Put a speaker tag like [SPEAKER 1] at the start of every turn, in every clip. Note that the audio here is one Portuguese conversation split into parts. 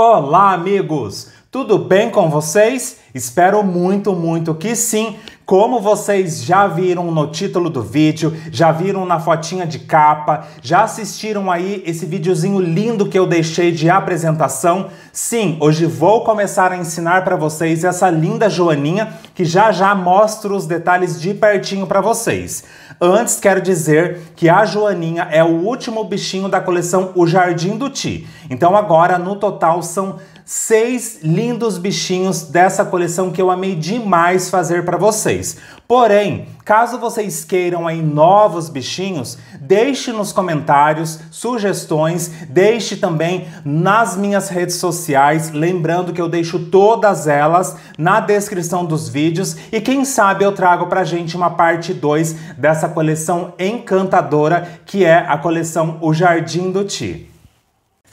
[SPEAKER 1] Olá, amigos! Tudo bem com vocês? Espero muito, muito que sim. Como vocês já viram no título do vídeo, já viram na fotinha de capa, já assistiram aí esse videozinho lindo que eu deixei de apresentação? Sim, hoje vou começar a ensinar para vocês essa linda joaninha que já já mostro os detalhes de pertinho para vocês. Antes quero dizer que a joaninha é o último bichinho da coleção O Jardim do Ti. Então agora no total são seis lindos bichinhos dessa coleção que eu amei demais fazer para vocês. Porém, caso vocês queiram aí novos bichinhos, deixe nos comentários sugestões, deixe também nas minhas redes sociais, lembrando que eu deixo todas elas na descrição dos vídeos e quem sabe eu trago pra gente uma parte 2 dessa coleção encantadora que é a coleção O Jardim do Ti.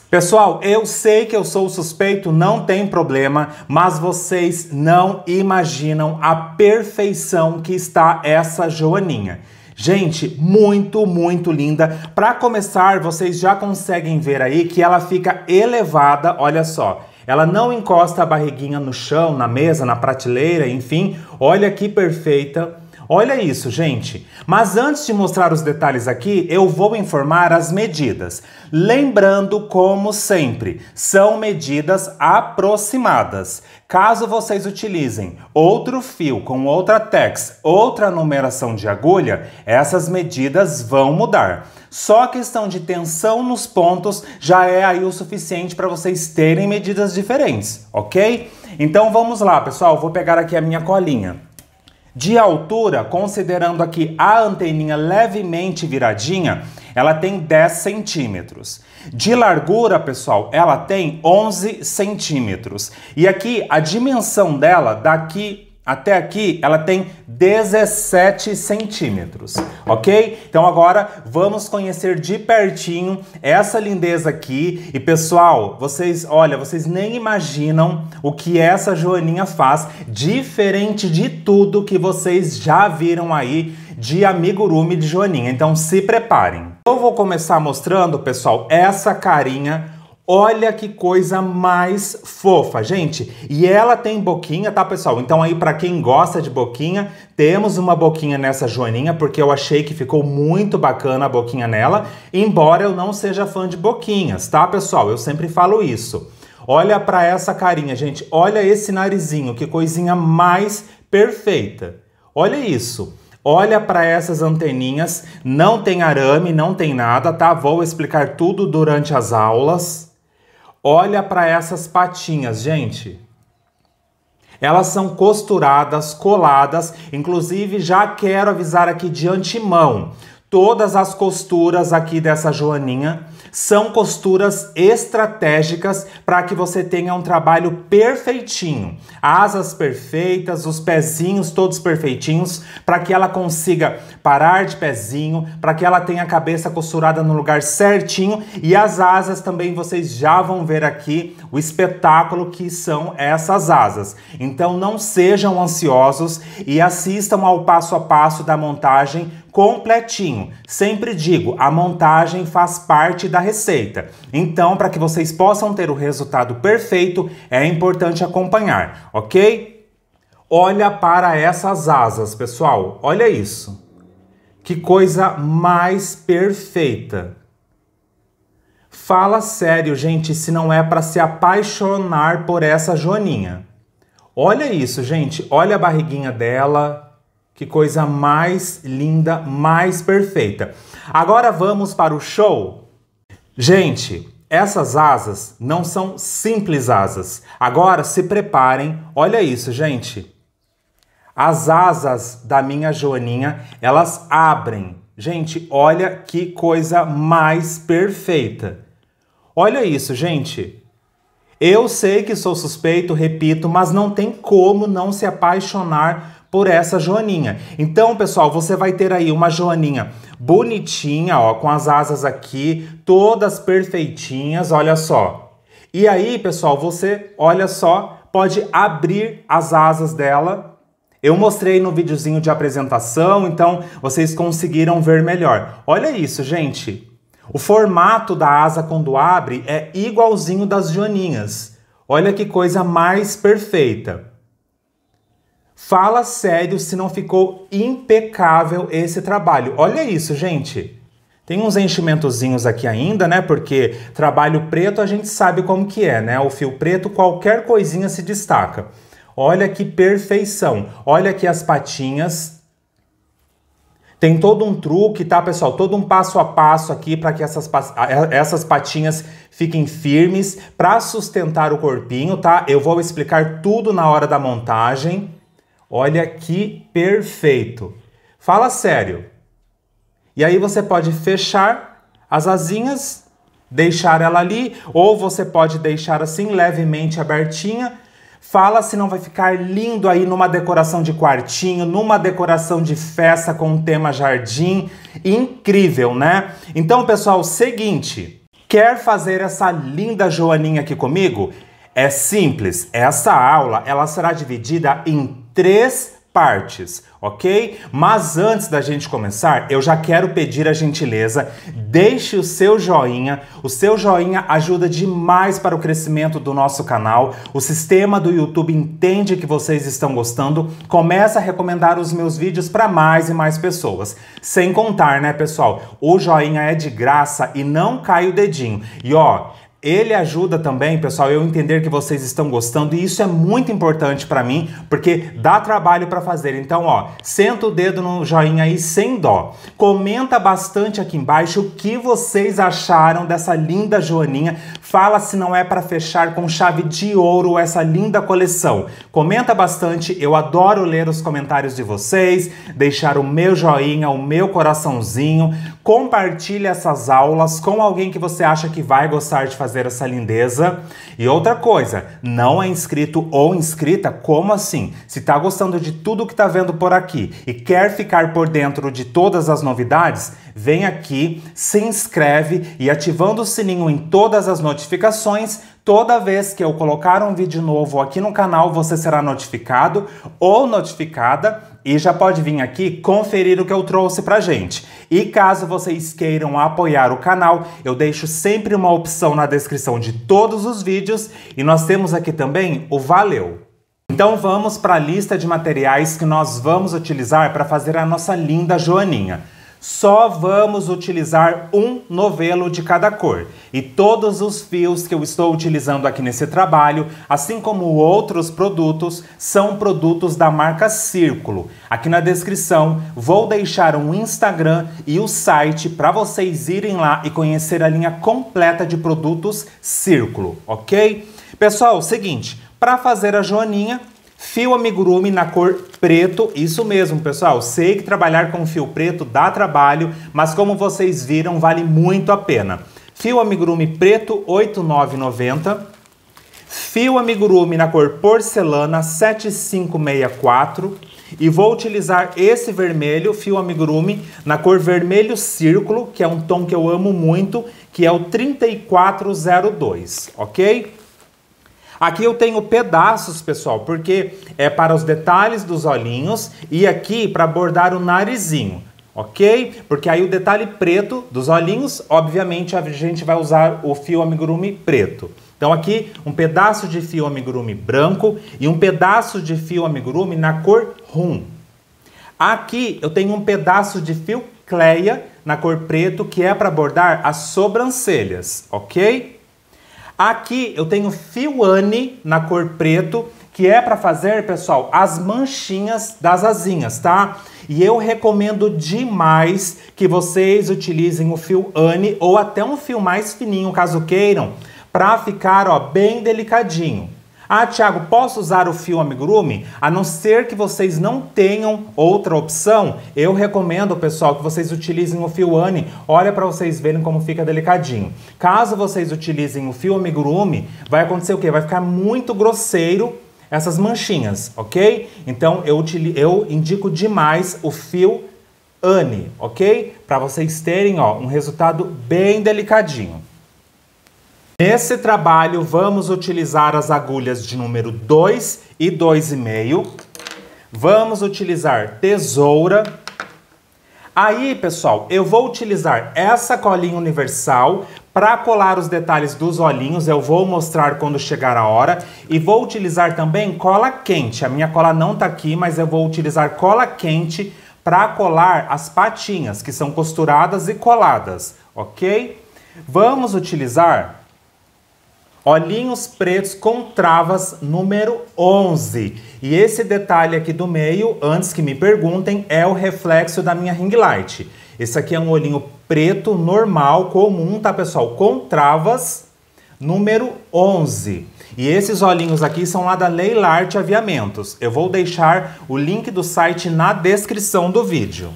[SPEAKER 1] Pessoal, eu sei que eu sou suspeito, não tem problema, mas vocês não imaginam a perfeição que está essa joaninha. Gente, muito, muito linda. Para começar, vocês já conseguem ver aí que ela fica elevada, olha só. Ela não encosta a barriguinha no chão, na mesa, na prateleira, enfim. Olha que perfeita Olha isso, gente. Mas antes de mostrar os detalhes aqui, eu vou informar as medidas. Lembrando, como sempre, são medidas aproximadas. Caso vocês utilizem outro fio com outra tex, outra numeração de agulha, essas medidas vão mudar. Só a questão de tensão nos pontos já é aí o suficiente para vocês terem medidas diferentes, ok? Então vamos lá, pessoal. Vou pegar aqui a minha colinha. De altura, considerando aqui a anteninha levemente viradinha, ela tem 10 centímetros. De largura, pessoal, ela tem 11 centímetros. E aqui a dimensão dela daqui até aqui ela tem 17 centímetros, ok? Então agora vamos conhecer de pertinho essa lindeza aqui. E pessoal, vocês, olha, vocês nem imaginam o que essa joaninha faz, diferente de tudo que vocês já viram aí de amigurumi de joaninha. Então se preparem. Eu vou começar mostrando, pessoal, essa carinha Olha que coisa mais fofa, gente. E ela tem boquinha, tá, pessoal? Então aí para quem gosta de boquinha, temos uma boquinha nessa joaninha, porque eu achei que ficou muito bacana a boquinha nela, embora eu não seja fã de boquinhas, tá, pessoal? Eu sempre falo isso. Olha para essa carinha, gente. Olha esse narizinho, que coisinha mais perfeita. Olha isso. Olha para essas anteninhas, não tem arame, não tem nada, tá? Vou explicar tudo durante as aulas. Olha para essas patinhas, gente. Elas são costuradas, coladas, inclusive já quero avisar aqui de antemão, todas as costuras aqui dessa joaninha são costuras estratégicas para que você tenha um trabalho perfeitinho. Asas perfeitas, os pezinhos todos perfeitinhos, para que ela consiga parar de pezinho, para que ela tenha a cabeça costurada no lugar certinho e as asas também vocês já vão ver aqui o espetáculo que são essas asas. Então não sejam ansiosos e assistam ao passo a passo da montagem completinho. Sempre digo, a montagem faz parte da receita. Então, para que vocês possam ter o resultado perfeito, é importante acompanhar, ok? Olha para essas asas, pessoal. Olha isso. Que coisa mais perfeita. Fala sério, gente, se não é para se apaixonar por essa joaninha. Olha isso, gente. Olha a barriguinha dela. Que coisa mais linda, mais perfeita. Agora vamos para o show. Gente, essas asas não são simples asas. Agora se preparem. Olha isso, gente. As asas da minha joaninha, elas abrem. Gente, olha que coisa mais perfeita. Olha isso, gente. Eu sei que sou suspeito, repito, mas não tem como não se apaixonar por essa joaninha. Então, pessoal, você vai ter aí uma joaninha bonitinha, ó, com as asas aqui, todas perfeitinhas, olha só. E aí, pessoal, você, olha só, pode abrir as asas dela eu mostrei no videozinho de apresentação, então vocês conseguiram ver melhor. Olha isso, gente. O formato da asa quando abre é igualzinho das joaninhas. Olha que coisa mais perfeita. Fala sério se não ficou impecável esse trabalho. Olha isso, gente. Tem uns enchimentozinhos aqui ainda, né? Porque trabalho preto a gente sabe como que é, né? O fio preto, qualquer coisinha se destaca. Olha que perfeição. Olha aqui as patinhas. Tem todo um truque, tá, pessoal? Todo um passo a passo aqui para que essas, essas patinhas fiquem firmes para sustentar o corpinho, tá? Eu vou explicar tudo na hora da montagem. Olha que perfeito. Fala sério. E aí você pode fechar as asinhas, deixar ela ali, ou você pode deixar assim levemente abertinha. Fala se não vai ficar lindo aí numa decoração de quartinho, numa decoração de festa com o tema jardim. Incrível, né? Então, pessoal, seguinte, quer fazer essa linda joaninha aqui comigo? É simples, essa aula ela será dividida em três partes, ok? Mas antes da gente começar, eu já quero pedir a gentileza, deixe o seu joinha. O seu joinha ajuda demais para o crescimento do nosso canal. O sistema do YouTube entende que vocês estão gostando, começa a recomendar os meus vídeos para mais e mais pessoas. Sem contar, né, pessoal? O joinha é de graça e não cai o dedinho. E ó, ele ajuda também, pessoal, eu entender que vocês estão gostando e isso é muito importante para mim, porque dá trabalho para fazer. Então, ó, senta o dedo no joinha aí sem dó. Comenta bastante aqui embaixo o que vocês acharam dessa linda joaninha. Fala se não é para fechar com chave de ouro essa linda coleção. Comenta bastante, eu adoro ler os comentários de vocês, deixar o meu joinha, o meu coraçãozinho. Compartilhe essas aulas com alguém que você acha que vai gostar de fazer fazer essa lindeza. E outra coisa, não é inscrito ou inscrita, como assim? Se tá gostando de tudo que tá vendo por aqui e quer ficar por dentro de todas as novidades, Vem aqui, se inscreve e ativando o sininho em todas as notificações, toda vez que eu colocar um vídeo novo aqui no canal, você será notificado ou notificada e já pode vir aqui conferir o que eu trouxe pra gente. E caso vocês queiram apoiar o canal, eu deixo sempre uma opção na descrição de todos os vídeos e nós temos aqui também o valeu. Então vamos para a lista de materiais que nós vamos utilizar para fazer a nossa linda joaninha só vamos utilizar um novelo de cada cor. E todos os fios que eu estou utilizando aqui nesse trabalho, assim como outros produtos, são produtos da marca Círculo. Aqui na descrição vou deixar um Instagram e o um site para vocês irem lá e conhecer a linha completa de produtos Círculo, ok? Pessoal, seguinte, para fazer a joaninha, Fio amigurumi na cor preto, isso mesmo, pessoal. Sei que trabalhar com fio preto dá trabalho, mas como vocês viram, vale muito a pena. Fio amigurumi preto, 8990. Fio amigurumi na cor porcelana, 7564. E vou utilizar esse vermelho, fio amigurumi, na cor vermelho círculo, que é um tom que eu amo muito, que é o 3402, ok? Aqui eu tenho pedaços, pessoal, porque é para os detalhes dos olhinhos e aqui para bordar o narizinho, ok? Porque aí o detalhe preto dos olhinhos, obviamente a gente vai usar o fio amigurumi preto. Então aqui um pedaço de fio amigurumi branco e um pedaço de fio amigurumi na cor rum. Aqui eu tenho um pedaço de fio cleia na cor preto que é para bordar as sobrancelhas, ok? Aqui eu tenho Anne na cor preto, que é para fazer, pessoal, as manchinhas das asinhas, tá? E eu recomendo demais que vocês utilizem o fio Anne ou até um fio mais fininho, caso queiram, para ficar ó, bem delicadinho. Ah, Tiago, posso usar o fio amigurumi? A não ser que vocês não tenham outra opção, eu recomendo, pessoal, que vocês utilizem o fio Ani. Olha para vocês verem como fica delicadinho. Caso vocês utilizem o fio amigurumi, vai acontecer o quê? Vai ficar muito grosseiro essas manchinhas, ok? Então eu, eu indico demais o fio Ani, ok? Para vocês terem ó, um resultado bem delicadinho. Nesse trabalho, vamos utilizar as agulhas de número 2 e 2,5. Vamos utilizar tesoura. Aí, pessoal, eu vou utilizar essa colinha universal para colar os detalhes dos olhinhos. Eu vou mostrar quando chegar a hora. E vou utilizar também cola quente. A minha cola não está aqui, mas eu vou utilizar cola quente para colar as patinhas, que são costuradas e coladas, ok? Vamos utilizar Olhinhos pretos com travas número 11. E esse detalhe aqui do meio, antes que me perguntem, é o reflexo da minha ring light. Esse aqui é um olhinho preto normal, comum, tá pessoal? Com travas número 11. E esses olhinhos aqui são lá da Leilarte Aviamentos. Eu vou deixar o link do site na descrição do vídeo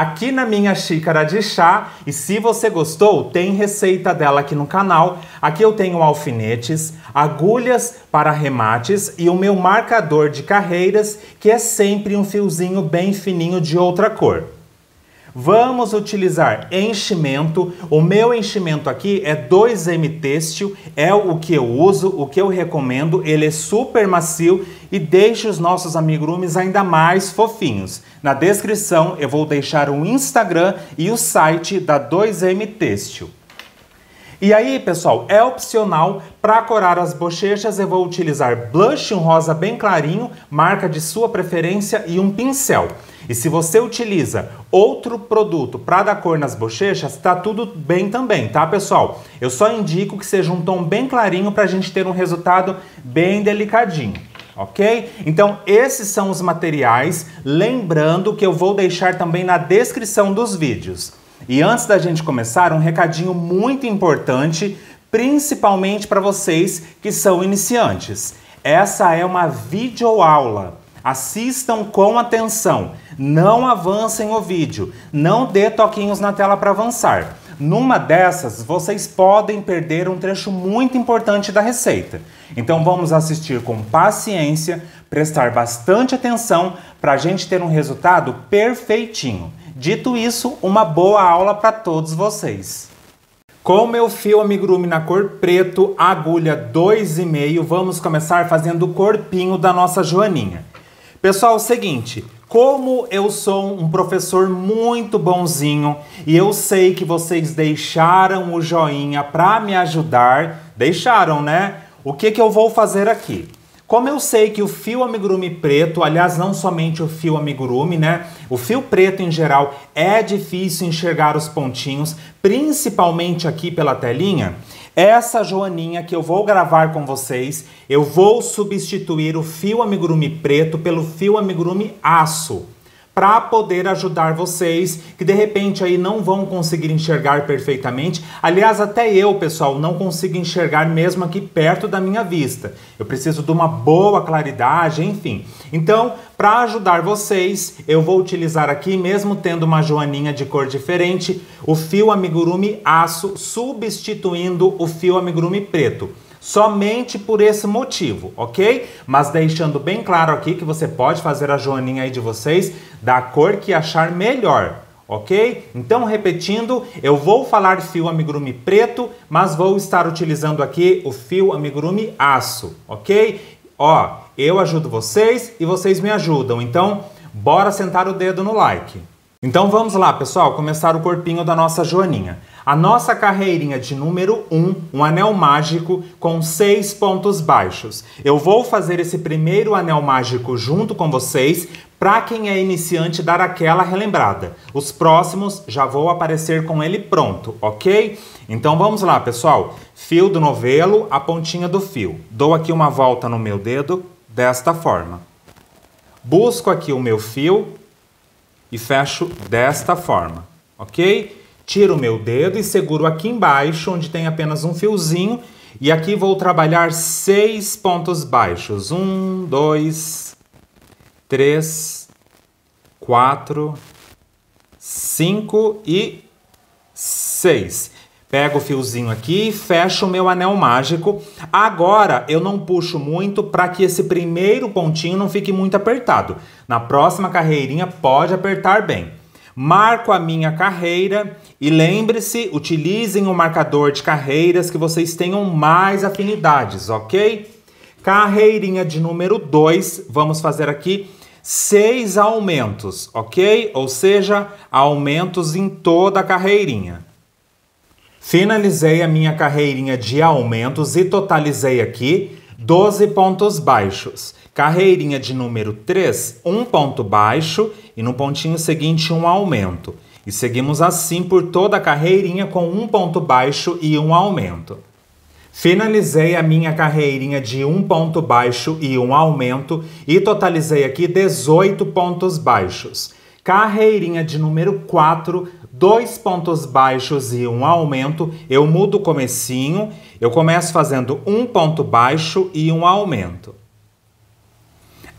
[SPEAKER 1] aqui na minha xícara de chá. E se você gostou, tem receita dela aqui no canal. Aqui eu tenho alfinetes, agulhas para remates e o meu marcador de carreiras, que é sempre um fiozinho bem fininho de outra cor. Vamos utilizar enchimento. O meu enchimento aqui é 2M têxtil, é o que eu uso, o que eu recomendo. Ele é super macio e deixa os nossos amigurumis ainda mais fofinhos. Na descrição eu vou deixar o Instagram e o site da 2M Têxtil. E aí, pessoal, é opcional. Para corar as bochechas, eu vou utilizar blush, um rosa bem clarinho, marca de sua preferência e um pincel. E se você utiliza outro produto para dar cor nas bochechas, tá tudo bem também, tá, pessoal? Eu só indico que seja um tom bem clarinho para a gente ter um resultado bem delicadinho ok? Então, esses são os materiais. Lembrando que eu vou deixar também na descrição dos vídeos. E antes da gente começar, um recadinho muito importante, principalmente para vocês que são iniciantes. Essa é uma videoaula. Assistam com atenção. Não avancem o vídeo. Não dê toquinhos na tela para avançar. Numa dessas, vocês podem perder um trecho muito importante da receita. Então vamos assistir com paciência, prestar bastante atenção para a gente ter um resultado perfeitinho. Dito isso, uma boa aula para todos vocês. Com o meu fio amigurumi na cor preto, agulha 2,5, vamos começar fazendo o corpinho da nossa joaninha. Pessoal, é seguinte, como eu sou um professor muito bonzinho e eu sei que vocês deixaram o joinha para me ajudar, deixaram, né? O que que eu vou fazer aqui? Como eu sei que o fio amigurumi preto, aliás, não somente o fio amigurumi, né? O fio preto em geral é difícil enxergar os pontinhos, principalmente aqui pela telinha. Essa joaninha que eu vou gravar com vocês, eu vou substituir o fio amigurumi preto pelo fio amigurumi aço para poder ajudar vocês que de repente aí não vão conseguir enxergar perfeitamente. Aliás, até eu, pessoal, não consigo enxergar mesmo aqui perto da minha vista. Eu preciso de uma boa claridade, enfim. Então, para ajudar vocês, eu vou utilizar aqui, mesmo tendo uma joaninha de cor diferente, o fio amigurumi aço substituindo o fio amigurumi preto somente por esse motivo, ok? Mas deixando bem claro aqui que você pode fazer a joaninha aí de vocês da cor que achar melhor, ok? Então, repetindo, eu vou falar fio amigurumi preto, mas vou estar utilizando aqui o fio amigurumi aço, ok? Ó, eu ajudo vocês e vocês me ajudam, então bora sentar o dedo no like. Então vamos lá, pessoal, começar o corpinho da nossa joaninha. A nossa carreirinha de número 1, um, um anel mágico com seis pontos baixos. Eu vou fazer esse primeiro anel mágico junto com vocês para quem é iniciante dar aquela relembrada. Os próximos já vou aparecer com ele pronto, ok? Então vamos lá, pessoal. Fio do novelo, a pontinha do fio. Dou aqui uma volta no meu dedo, desta forma. Busco aqui o meu fio e fecho desta forma, ok? Tiro meu dedo e seguro aqui embaixo, onde tem apenas um fiozinho, e aqui vou trabalhar seis pontos baixos. Um, dois, três, quatro, cinco e seis. Pego o fiozinho aqui e fecho o meu anel mágico. Agora eu não puxo muito para que esse primeiro pontinho não fique muito apertado. Na próxima carreirinha pode apertar bem. Marco a minha carreira e lembre-se, utilizem o um marcador de carreiras que vocês tenham mais afinidades, ok? Carreirinha de número 2, vamos fazer aqui seis aumentos, ok? Ou seja, aumentos em toda a carreirinha. Finalizei a minha carreirinha de aumentos e totalizei aqui 12 pontos baixos. Carreirinha de número 3, um ponto baixo e no pontinho seguinte um aumento. E seguimos assim por toda a carreirinha com um ponto baixo e um aumento. Finalizei a minha carreirinha de um ponto baixo e um aumento e totalizei aqui 18 pontos baixos. Carreirinha de número 4, dois pontos baixos e um aumento. Eu mudo o comecinho, eu começo fazendo um ponto baixo e um aumento.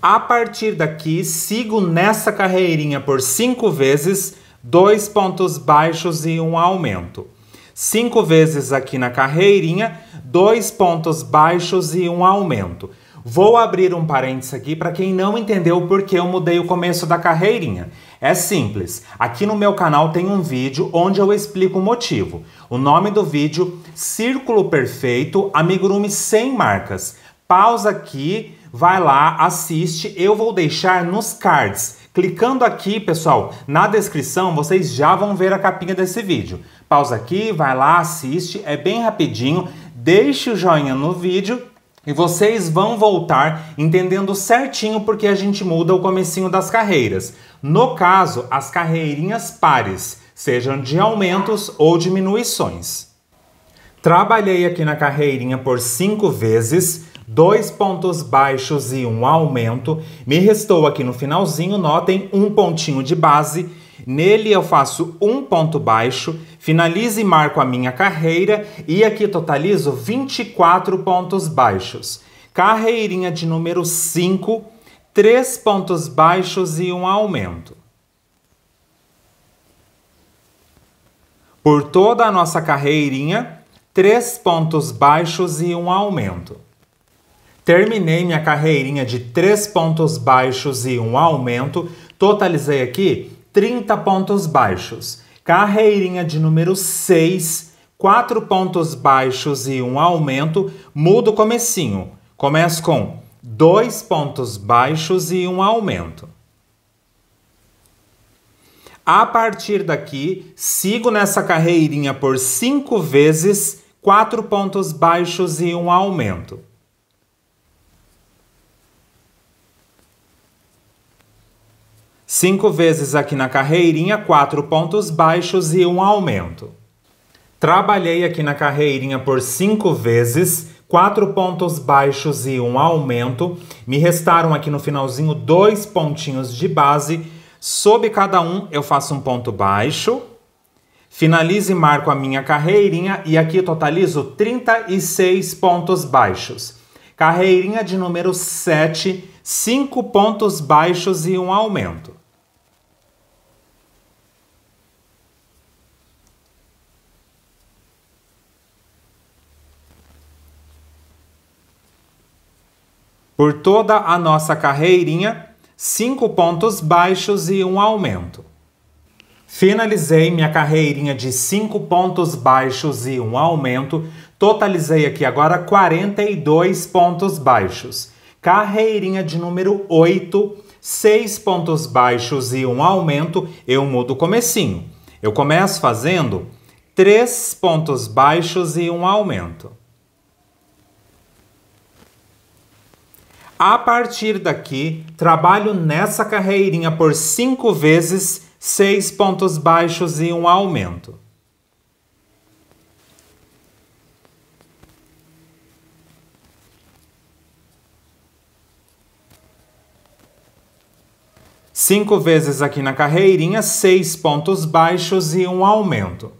[SPEAKER 1] A partir daqui, sigo nessa carreirinha por cinco vezes, dois pontos baixos e um aumento. Cinco vezes aqui na carreirinha, dois pontos baixos e um aumento. Vou abrir um parênteses aqui para quem não entendeu por que eu mudei o começo da carreirinha. É simples. Aqui no meu canal tem um vídeo onde eu explico o motivo. O nome do vídeo: Círculo Perfeito Amigurumi sem marcas. Pausa aqui, vai lá, assiste. Eu vou deixar nos cards. Clicando aqui, pessoal, na descrição, vocês já vão ver a capinha desse vídeo. Pausa aqui, vai lá, assiste, é bem rapidinho. Deixe o joinha no vídeo e vocês vão voltar entendendo certinho porque a gente muda o comecinho das carreiras. No caso, as carreirinhas pares, sejam de aumentos ou diminuições. Trabalhei aqui na carreirinha por cinco vezes, dois pontos baixos e um aumento. Me restou aqui no finalzinho, notem, um pontinho de base. Nele eu faço um ponto baixo, finalizo e marco a minha carreira e aqui totalizo 24 pontos baixos. Carreirinha de número 5, três pontos baixos e um aumento. Por toda a nossa carreirinha, três pontos baixos e um aumento. Terminei minha carreirinha de três pontos baixos e um aumento, totalizei aqui 30 pontos baixos. Carreirinha de número 6, quatro pontos baixos e um aumento, mudo o comecinho. Começo com dois pontos baixos e um aumento. A partir daqui, sigo nessa carreirinha por cinco vezes, quatro pontos baixos e um aumento. Cinco vezes aqui na carreirinha, quatro pontos baixos e um aumento. Trabalhei aqui na carreirinha por cinco vezes, quatro pontos baixos e um aumento. Me restaram aqui no finalzinho dois pontinhos de base. Sob cada um, eu faço um ponto baixo. Finalizo e marco a minha carreirinha e aqui totalizo 36 pontos baixos. Carreirinha de número 7, 5 pontos baixos e um aumento. Por toda a nossa carreirinha, cinco pontos baixos e um aumento. Finalizei minha carreirinha de cinco pontos baixos e um aumento. Totalizei aqui agora 42 pontos baixos. Carreirinha de número 8, seis pontos baixos e um aumento, eu mudo o comecinho. Eu começo fazendo três pontos baixos e um aumento. A partir daqui, trabalho nessa carreirinha por cinco vezes, seis pontos baixos e um aumento. Cinco vezes aqui na carreirinha, seis pontos baixos e um aumento.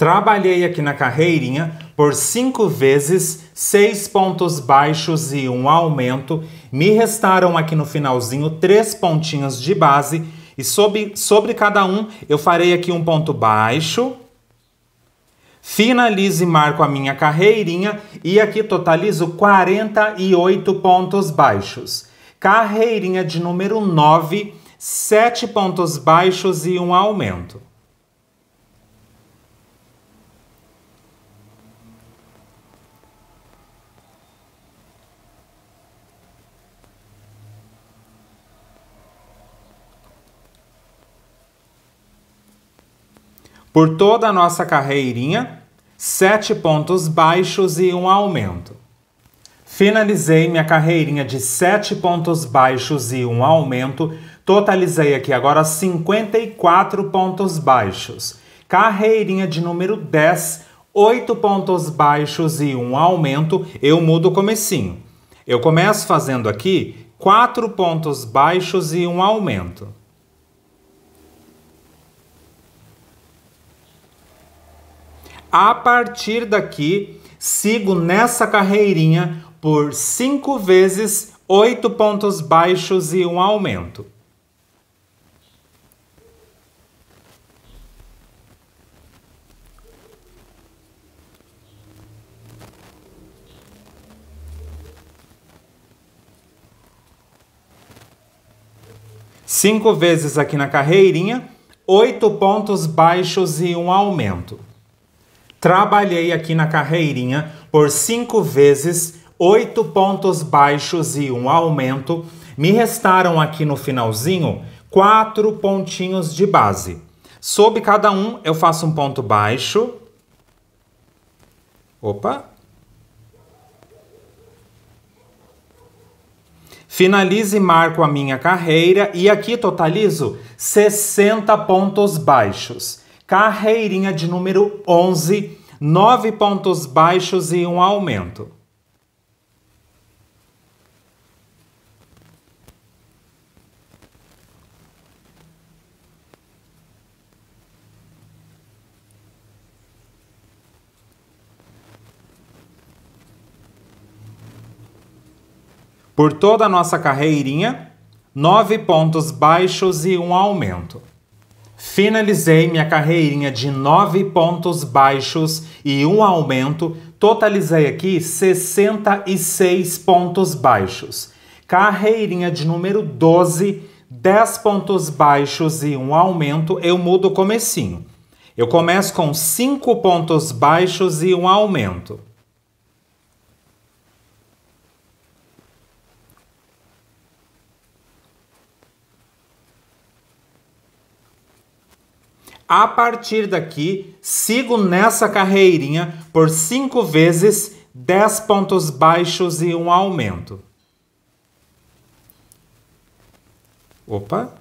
[SPEAKER 1] Trabalhei aqui na carreirinha por cinco vezes, seis pontos baixos e um aumento. Me restaram aqui no finalzinho três pontinhos de base e sobre, sobre cada um eu farei aqui um ponto baixo. Finalizo e marco a minha carreirinha e aqui totalizo 48 pontos baixos. Carreirinha de número 9, sete pontos baixos e um aumento. por toda a nossa carreirinha, sete pontos baixos e um aumento. Finalizei minha carreirinha de sete pontos baixos e um aumento, totalizei aqui agora 54 pontos baixos. Carreirinha de número 10, oito pontos baixos e um aumento, eu mudo o comecinho. Eu começo fazendo aqui quatro pontos baixos e um aumento. A partir daqui, sigo nessa carreirinha por cinco vezes oito pontos baixos e um aumento. Cinco vezes aqui na carreirinha, oito pontos baixos e um aumento. Trabalhei aqui na carreirinha por cinco vezes, oito pontos baixos e um aumento. Me restaram aqui no finalzinho quatro pontinhos de base. Sob cada um, eu faço um ponto baixo. Opa! Finalizo e marco a minha carreira e aqui totalizo 60 pontos baixos carreirinha de número 11, nove pontos baixos e um aumento. Por toda a nossa carreirinha, nove pontos baixos e um aumento. Finalizei minha carreirinha de nove pontos baixos e um aumento, totalizei aqui 66 pontos baixos. Carreirinha de número 12, 10 pontos baixos e um aumento, eu mudo o comecinho. Eu começo com 5 pontos baixos e um aumento. A partir daqui, sigo nessa carreirinha por cinco vezes 10 pontos baixos e um aumento. Opa!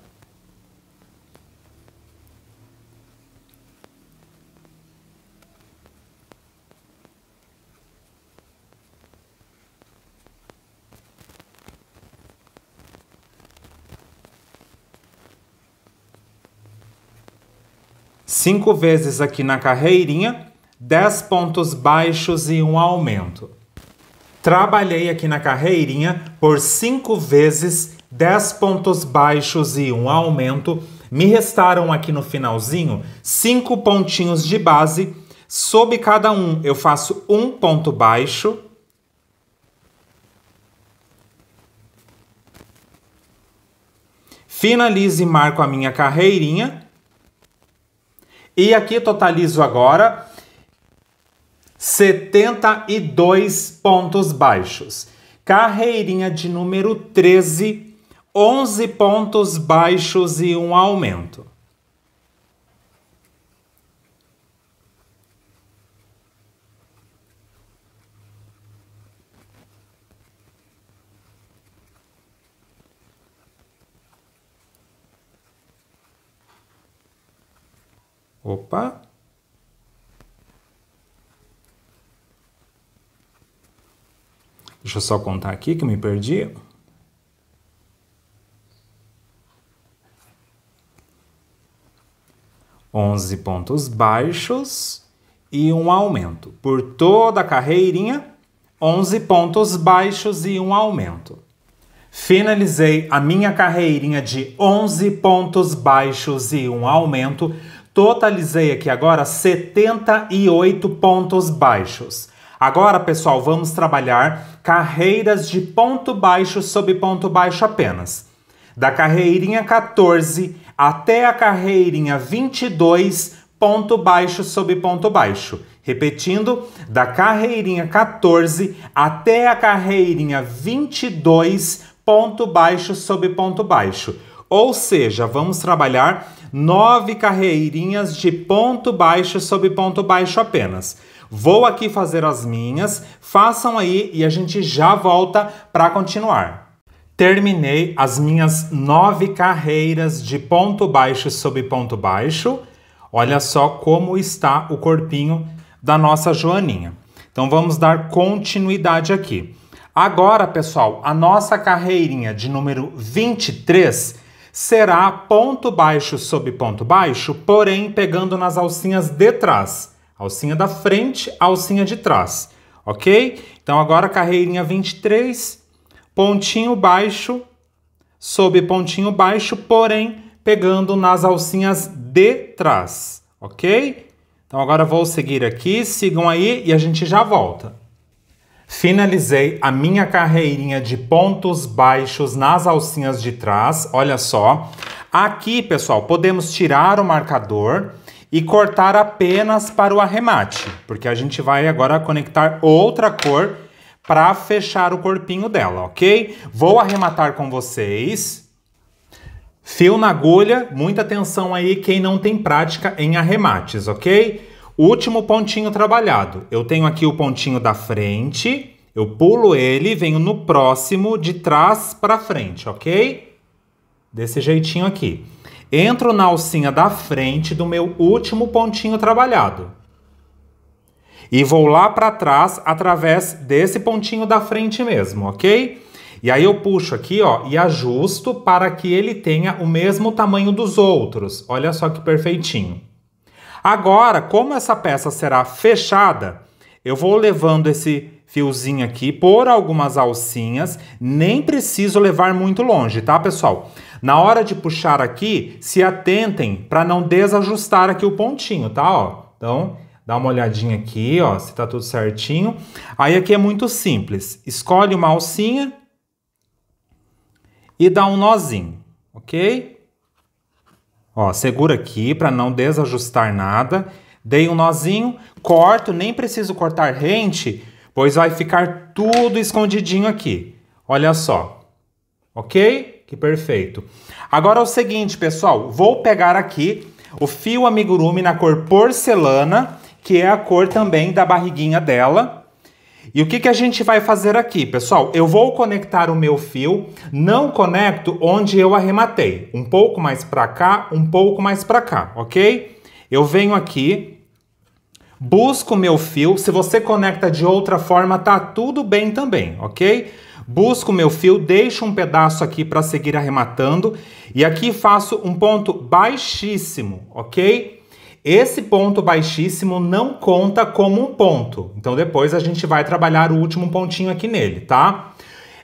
[SPEAKER 1] Cinco vezes aqui na carreirinha, 10 pontos baixos e um aumento. Trabalhei aqui na carreirinha por cinco vezes, 10 pontos baixos e um aumento. Me restaram aqui no finalzinho cinco pontinhos de base. Sob cada um, eu faço um ponto baixo. Finalizo e marco a minha carreirinha e aqui totalizo agora 72 pontos baixos. Carreirinha de número 13, 11 pontos baixos e um aumento. Opa! Deixa eu só contar aqui que eu me perdi. Onze pontos baixos e um aumento. Por toda a carreirinha, 11 pontos baixos e um aumento. Finalizei a minha carreirinha de 11 pontos baixos e um aumento Totalizei aqui agora 78 pontos baixos. Agora, pessoal, vamos trabalhar carreiras de ponto baixo sobre ponto baixo apenas. Da carreirinha 14 até a carreirinha 22, ponto baixo sobre ponto baixo. Repetindo, da carreirinha 14 até a carreirinha 22, ponto baixo sobre ponto baixo. Ou seja, vamos trabalhar nove carreirinhas de ponto baixo sobre ponto baixo apenas. Vou aqui fazer as minhas, façam aí e a gente já volta para continuar. Terminei as minhas nove carreiras de ponto baixo sobre ponto baixo. Olha só como está o corpinho da nossa joaninha. Então vamos dar continuidade aqui. Agora, pessoal, a nossa carreirinha de número 23 será ponto baixo sobre ponto baixo, porém pegando nas alcinhas de trás. Alcinha da frente, alcinha de trás, ok? Então agora carreirinha 23, pontinho baixo sobre pontinho baixo, porém pegando nas alcinhas de trás, ok? Então agora vou seguir aqui, sigam aí e a gente já volta. Finalizei a minha carreirinha de pontos baixos nas alcinhas de trás, olha só. Aqui, pessoal, podemos tirar o marcador e cortar apenas para o arremate, porque a gente vai agora conectar outra cor para fechar o corpinho dela, ok? Vou arrematar com vocês. Fio na agulha, muita atenção aí quem não tem prática em arremates, ok? Último pontinho trabalhado. Eu tenho aqui o pontinho da frente, eu pulo ele, venho no próximo de trás para frente, ok? Desse jeitinho aqui. Entro na alcinha da frente do meu último pontinho trabalhado. E vou lá para trás através desse pontinho da frente mesmo, ok? E aí eu puxo aqui, ó, e ajusto para que ele tenha o mesmo tamanho dos outros. Olha só que perfeitinho. Agora, como essa peça será fechada, eu vou levando esse fiozinho aqui por algumas alcinhas, nem preciso levar muito longe, tá, pessoal? Na hora de puxar aqui, se atentem para não desajustar aqui o pontinho, tá, ó? Então, dá uma olhadinha aqui, ó, se tá tudo certinho. Aí aqui é muito simples. Escolhe uma alcinha e dá um nozinho, OK? Ó, segura aqui para não desajustar nada. Dei um nozinho, corto, nem preciso cortar rente, pois vai ficar tudo escondidinho aqui. Olha só, ok? Que perfeito. Agora é o seguinte, pessoal, vou pegar aqui o fio amigurumi na cor porcelana, que é a cor também da barriguinha dela, e o que, que a gente vai fazer aqui, pessoal? Eu vou conectar o meu fio, não conecto onde eu arrematei. Um pouco mais para cá, um pouco mais para cá, ok? Eu venho aqui, busco o meu fio. Se você conecta de outra forma, tá tudo bem também, ok? Busco o meu fio, deixo um pedaço aqui para seguir arrematando. E aqui faço um ponto baixíssimo, ok? Esse ponto baixíssimo não conta como um ponto. Então depois a gente vai trabalhar o último pontinho aqui nele, tá?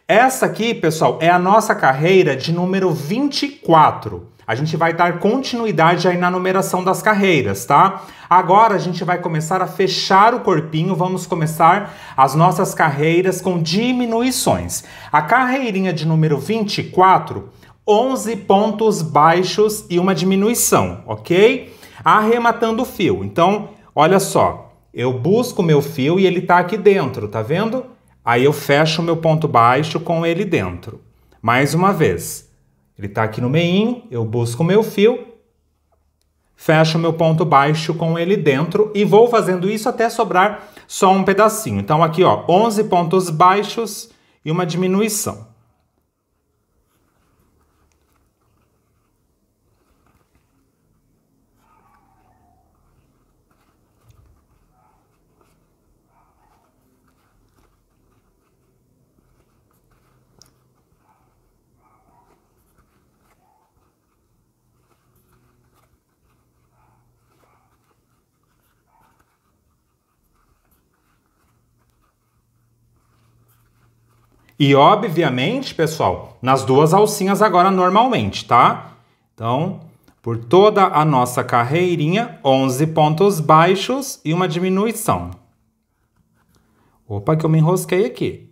[SPEAKER 1] Essa aqui, pessoal, é a nossa carreira de número 24. A gente vai dar continuidade aí na numeração das carreiras, tá? Agora a gente vai começar a fechar o corpinho, vamos começar as nossas carreiras com diminuições. A carreirinha de número 24, 11 pontos baixos e uma diminuição, ok? arrematando o fio. Então, olha só, eu busco meu fio e ele está aqui dentro, tá vendo? Aí eu fecho meu ponto baixo com ele dentro. Mais uma vez, ele está aqui no meio, eu busco meu fio, fecho meu ponto baixo com ele dentro e vou fazendo isso até sobrar só um pedacinho. Então aqui, ó, 11 pontos baixos e uma diminuição. E obviamente, pessoal, nas duas alcinhas agora normalmente, tá? Então, por toda a nossa carreirinha, 11 pontos baixos e uma diminuição. Opa, que eu me enrosquei aqui.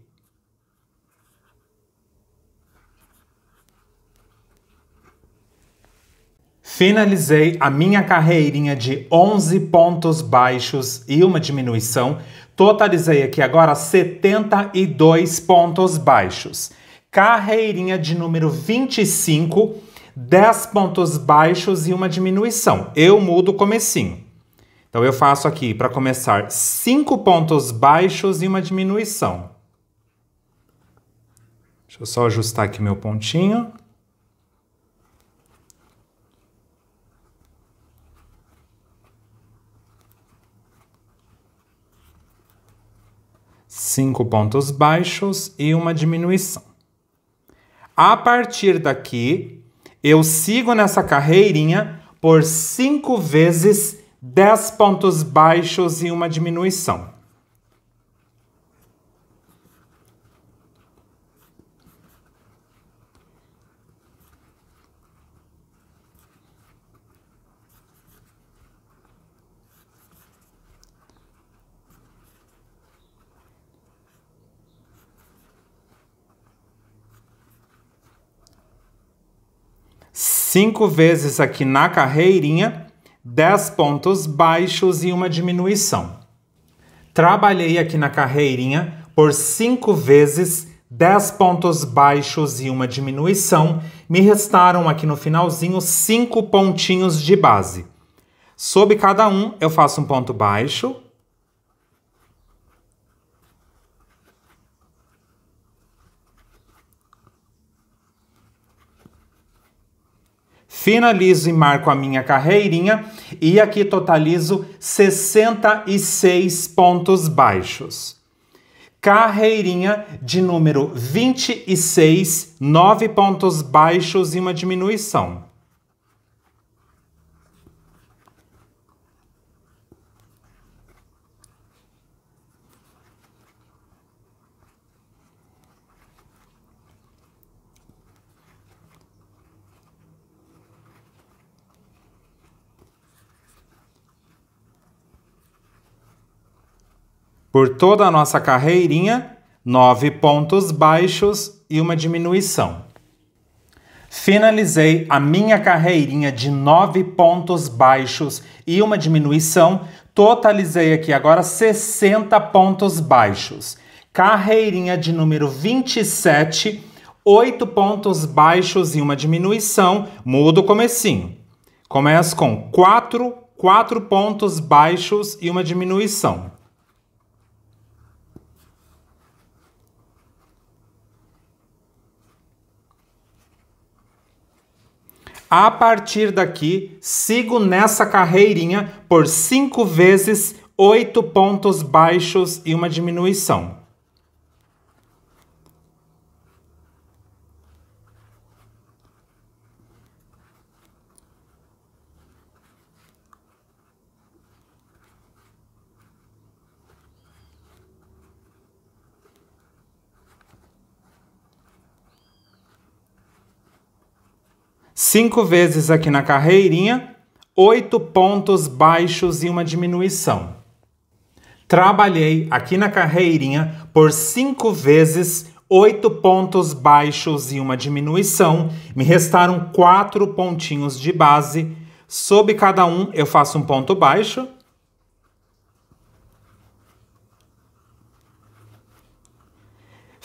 [SPEAKER 1] Finalizei a minha carreirinha de 11 pontos baixos e uma diminuição Totalizei tá aqui agora 72 pontos baixos. Carreirinha de número 25, 10 pontos baixos e uma diminuição. Eu mudo o comecinho. Então eu faço aqui para começar 5 pontos baixos e uma diminuição. Deixa eu só ajustar aqui meu pontinho. cinco pontos baixos e uma diminuição. A partir daqui, eu sigo nessa carreirinha por cinco vezes 10 pontos baixos e uma diminuição. Cinco vezes aqui na carreirinha, dez pontos baixos e uma diminuição. Trabalhei aqui na carreirinha por cinco vezes, dez pontos baixos e uma diminuição. Me restaram aqui no finalzinho cinco pontinhos de base. Sob cada um, eu faço um ponto baixo, finalizo e marco a minha carreirinha e aqui totalizo 66 pontos baixos. Carreirinha de número 26, 9 pontos baixos e uma diminuição. Por toda a nossa carreirinha, nove pontos baixos e uma diminuição. Finalizei a minha carreirinha de nove pontos baixos e uma diminuição. Totalizei aqui agora 60 pontos baixos. Carreirinha de número 27, oito pontos baixos e uma diminuição. Mudo o comecinho. Começo com quatro, quatro pontos baixos e uma diminuição. A partir daqui, sigo nessa carreirinha por cinco vezes oito pontos baixos e uma diminuição. Cinco vezes aqui na carreirinha, oito pontos baixos e uma diminuição. Trabalhei aqui na carreirinha por cinco vezes oito pontos baixos e uma diminuição, me restaram quatro pontinhos de base. Sob cada um eu faço um ponto baixo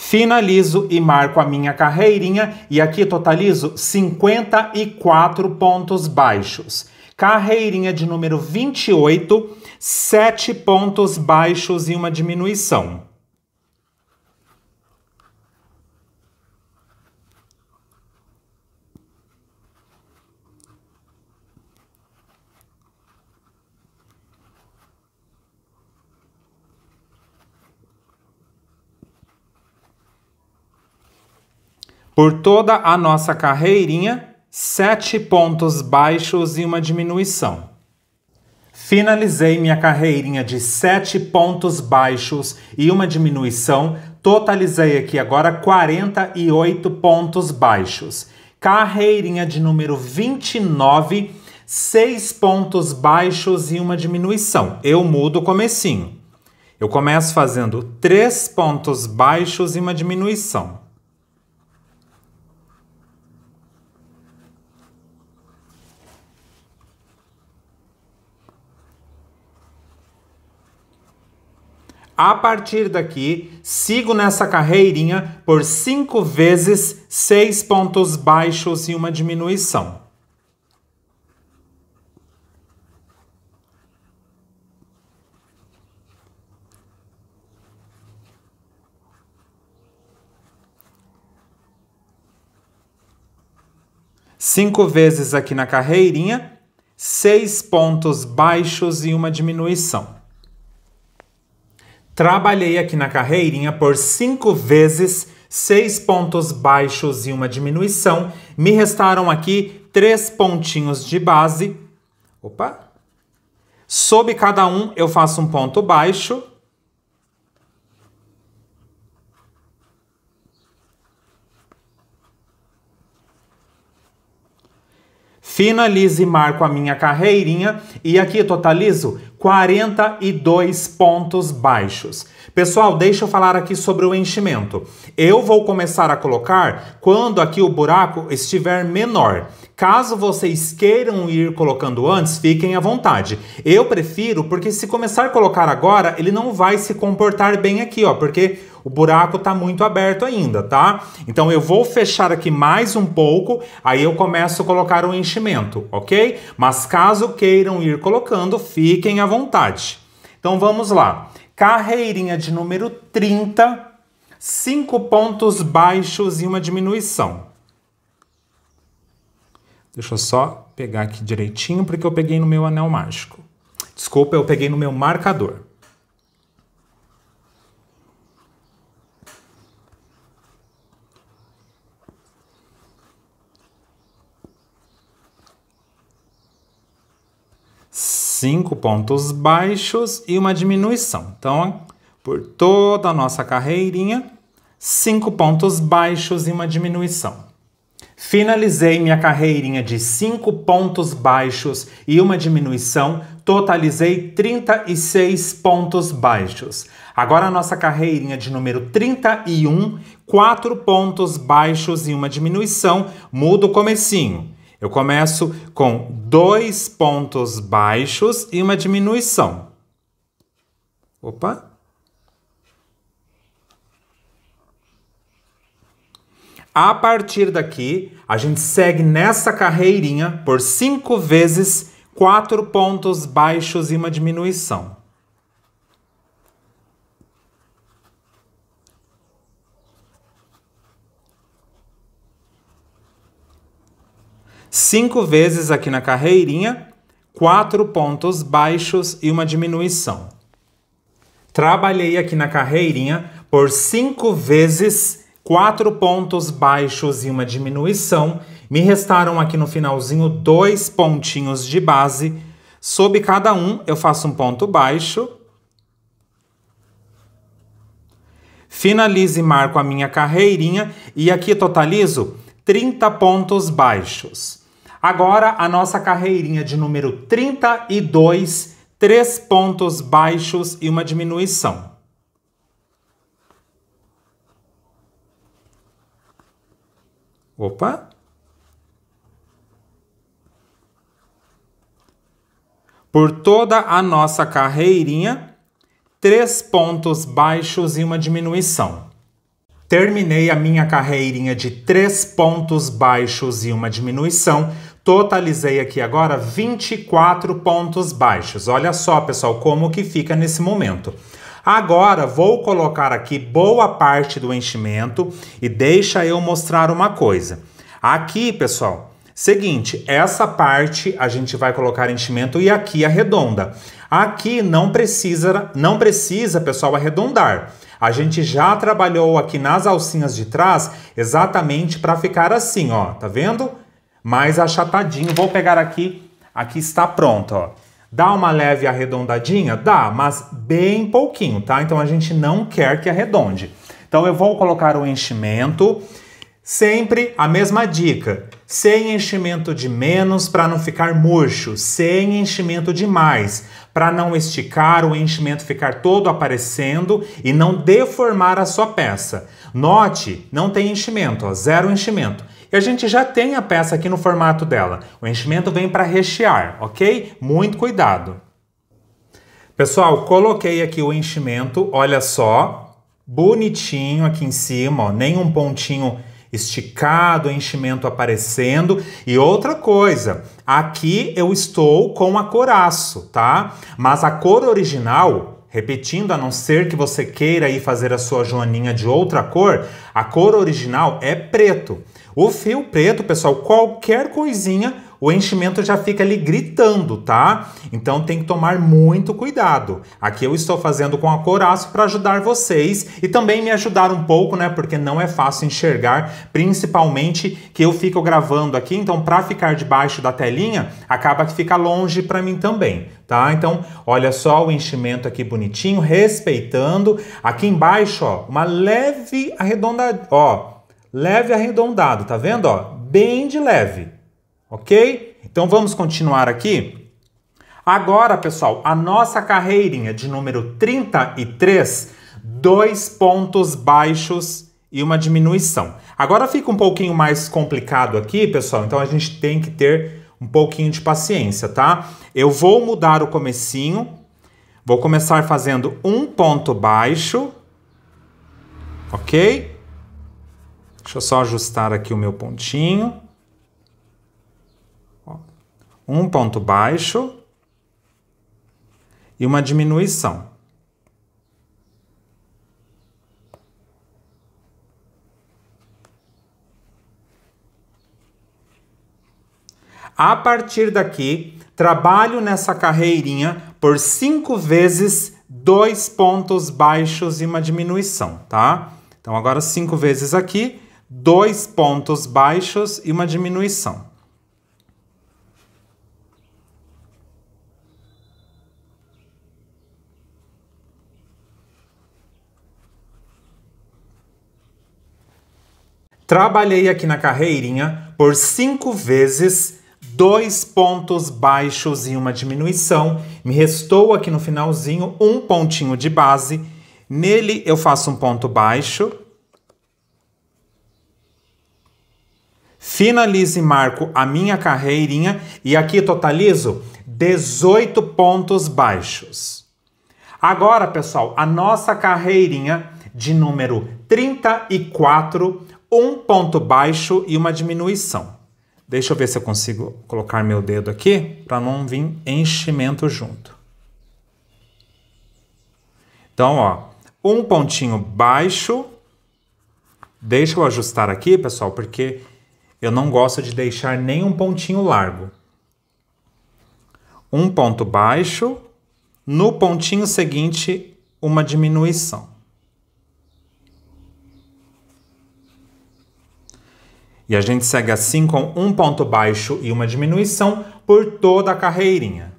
[SPEAKER 1] finalizo e marco a minha carreirinha e aqui totalizo 54 pontos baixos. Carreirinha de número 28, 7 pontos baixos e uma diminuição. Por toda a nossa carreirinha, sete pontos baixos e uma diminuição. Finalizei minha carreirinha de sete pontos baixos e uma diminuição, totalizei aqui agora 48 pontos baixos. Carreirinha de número 29, seis pontos baixos e uma diminuição. Eu mudo o comecinho. Eu começo fazendo três pontos baixos e uma diminuição. A partir daqui, sigo nessa carreirinha por cinco vezes seis pontos baixos e uma diminuição. Cinco vezes aqui na carreirinha, seis pontos baixos e uma diminuição. Trabalhei aqui na carreirinha por cinco vezes, seis pontos baixos e uma diminuição. Me restaram aqui três pontinhos de base. Opa! Sob cada um eu faço um ponto baixo finalizo e marco a minha carreirinha e aqui totalizo 42 pontos baixos. Pessoal, deixa eu falar aqui sobre o enchimento. Eu vou começar a colocar quando aqui o buraco estiver menor. Caso vocês queiram ir colocando antes, fiquem à vontade. Eu prefiro porque se começar a colocar agora, ele não vai se comportar bem aqui, ó, porque o buraco está muito aberto ainda, tá? Então eu vou fechar aqui mais um pouco, aí eu começo a colocar o enchimento, ok? Mas caso queiram ir colocando, fiquem à vontade. Então vamos lá. Carreirinha de número 30, cinco pontos baixos e uma diminuição. Deixa eu só pegar aqui direitinho, porque eu peguei no meu anel mágico. Desculpa, eu peguei no meu marcador. Cinco pontos baixos e uma diminuição. Então, por toda a nossa carreirinha, cinco pontos baixos e uma diminuição. Finalizei minha carreirinha de cinco pontos baixos e uma diminuição, totalizei 36 pontos baixos. Agora a nossa carreirinha de número 31, quatro pontos baixos e uma diminuição, muda o comecinho. Eu começo com dois pontos baixos e uma diminuição. Opa! A partir daqui, a gente segue nessa carreirinha por cinco vezes quatro pontos baixos e uma diminuição. Cinco vezes aqui na carreirinha, quatro pontos baixos e uma diminuição. Trabalhei aqui na carreirinha por cinco vezes quatro pontos baixos e uma diminuição, me restaram aqui no finalzinho dois pontinhos de base. Sob cada um, eu faço um ponto baixo. Finalizo e marco a minha carreirinha e aqui totalizo 30 pontos baixos. Agora, a nossa carreirinha de número 32, três pontos baixos e uma diminuição. Opa! Por toda a nossa carreirinha, três pontos baixos e uma diminuição. Terminei a minha carreirinha de três pontos baixos e uma diminuição. Totalizei aqui agora 24 pontos baixos. Olha só, pessoal, como que fica nesse momento. Agora vou colocar aqui boa parte do enchimento e deixa eu mostrar uma coisa. Aqui, pessoal, seguinte, essa parte a gente vai colocar enchimento e aqui arredonda. Aqui não precisa, não precisa, pessoal, arredondar. A gente já trabalhou aqui nas alcinhas de trás exatamente para ficar assim, ó, tá vendo? Mais achatadinho. Vou pegar aqui, aqui está pronto, ó. Dá uma leve arredondadinha? Dá, mas bem pouquinho, tá? Então a gente não quer que arredonde. Então eu vou colocar o enchimento, sempre a mesma dica, sem enchimento de menos para não ficar murcho, sem enchimento de mais, para não esticar o enchimento ficar todo aparecendo e não deformar a sua peça. Note, não tem enchimento, ó, zero enchimento. E a gente já tem a peça aqui no formato dela. O enchimento vem para rechear, ok? Muito cuidado. Pessoal, coloquei aqui o enchimento, olha só, bonitinho aqui em cima, ó, nem um pontinho esticado, enchimento aparecendo. E outra coisa, aqui eu estou com a coraço, tá? Mas a cor original, repetindo, a não ser que você queira ir fazer a sua joaninha de outra cor, a cor original é preto. O fio preto, pessoal, qualquer coisinha, o enchimento já fica ali gritando, tá? Então tem que tomar muito cuidado. Aqui eu estou fazendo com a coraço para ajudar vocês e também me ajudar um pouco, né? Porque não é fácil enxergar, principalmente que eu fico gravando aqui, então para ficar debaixo da telinha, acaba que fica longe para mim também, tá? Então, olha só o enchimento aqui bonitinho, respeitando. Aqui embaixo, ó, uma leve arredondada, ó, leve arredondado, tá vendo? Ó, bem de leve, ok? Então vamos continuar aqui. Agora, pessoal, a nossa carreirinha de número 33, dois pontos baixos e uma diminuição. Agora fica um pouquinho mais complicado aqui, pessoal, então a gente tem que ter um pouquinho de paciência, tá? Eu vou mudar o comecinho, vou começar fazendo um ponto baixo, ok? Deixa eu só ajustar aqui o meu pontinho. Um ponto baixo e uma diminuição. A partir daqui, trabalho nessa carreirinha por cinco vezes dois pontos baixos e uma diminuição, tá? Então agora cinco vezes aqui, dois pontos baixos e uma diminuição. Trabalhei aqui na carreirinha por cinco vezes, dois pontos baixos e uma diminuição. Me restou aqui no finalzinho um pontinho de base. Nele eu faço um ponto baixo Finalize, marco a minha carreirinha e aqui totalizo 18 pontos baixos. Agora, pessoal, a nossa carreirinha de número 34, um ponto baixo e uma diminuição. Deixa eu ver se eu consigo colocar meu dedo aqui para não vir enchimento junto. Então, ó, um pontinho baixo. Deixa eu ajustar aqui, pessoal, porque eu não gosto de deixar nenhum pontinho largo. Um ponto baixo, no pontinho seguinte, uma diminuição. E a gente segue assim com um ponto baixo e uma diminuição por toda a carreirinha.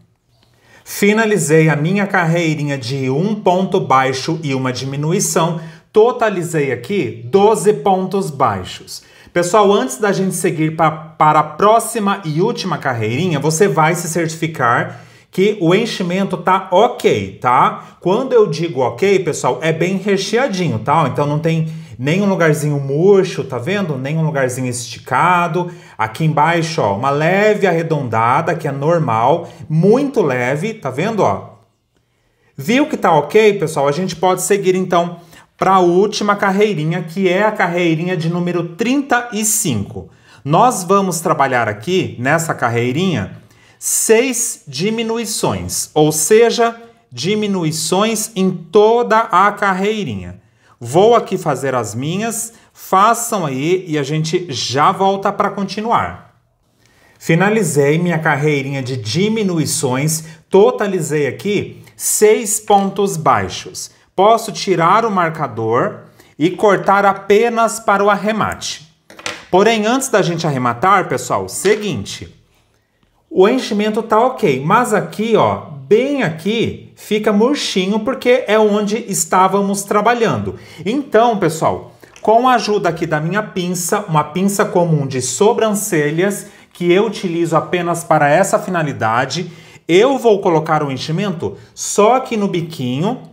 [SPEAKER 1] Finalizei a minha carreirinha de um ponto baixo e uma diminuição. Totalizei aqui 12 pontos baixos. Pessoal, antes da gente seguir pra, para a próxima e última carreirinha, você vai se certificar que o enchimento tá ok, tá? Quando eu digo ok, pessoal, é bem recheadinho, tá? Então não tem nenhum lugarzinho murcho, tá vendo? Nenhum lugarzinho esticado. Aqui embaixo, ó, uma leve arredondada, que é normal, muito leve, tá vendo, ó? Viu que tá ok, pessoal? A gente pode seguir então para a última carreirinha, que é a carreirinha de número 35. Nós vamos trabalhar aqui nessa carreirinha seis diminuições, ou seja, diminuições em toda a carreirinha. Vou aqui fazer as minhas, façam aí e a gente já volta para continuar. Finalizei minha carreirinha de diminuições, totalizei aqui seis pontos baixos posso tirar o marcador e cortar apenas para o arremate. Porém, antes da gente arrematar, pessoal, seguinte. O enchimento tá ok, mas aqui, ó, bem aqui, fica murchinho porque é onde estávamos trabalhando. Então, pessoal, com a ajuda aqui da minha pinça, uma pinça comum de sobrancelhas, que eu utilizo apenas para essa finalidade, eu vou colocar o enchimento só aqui no biquinho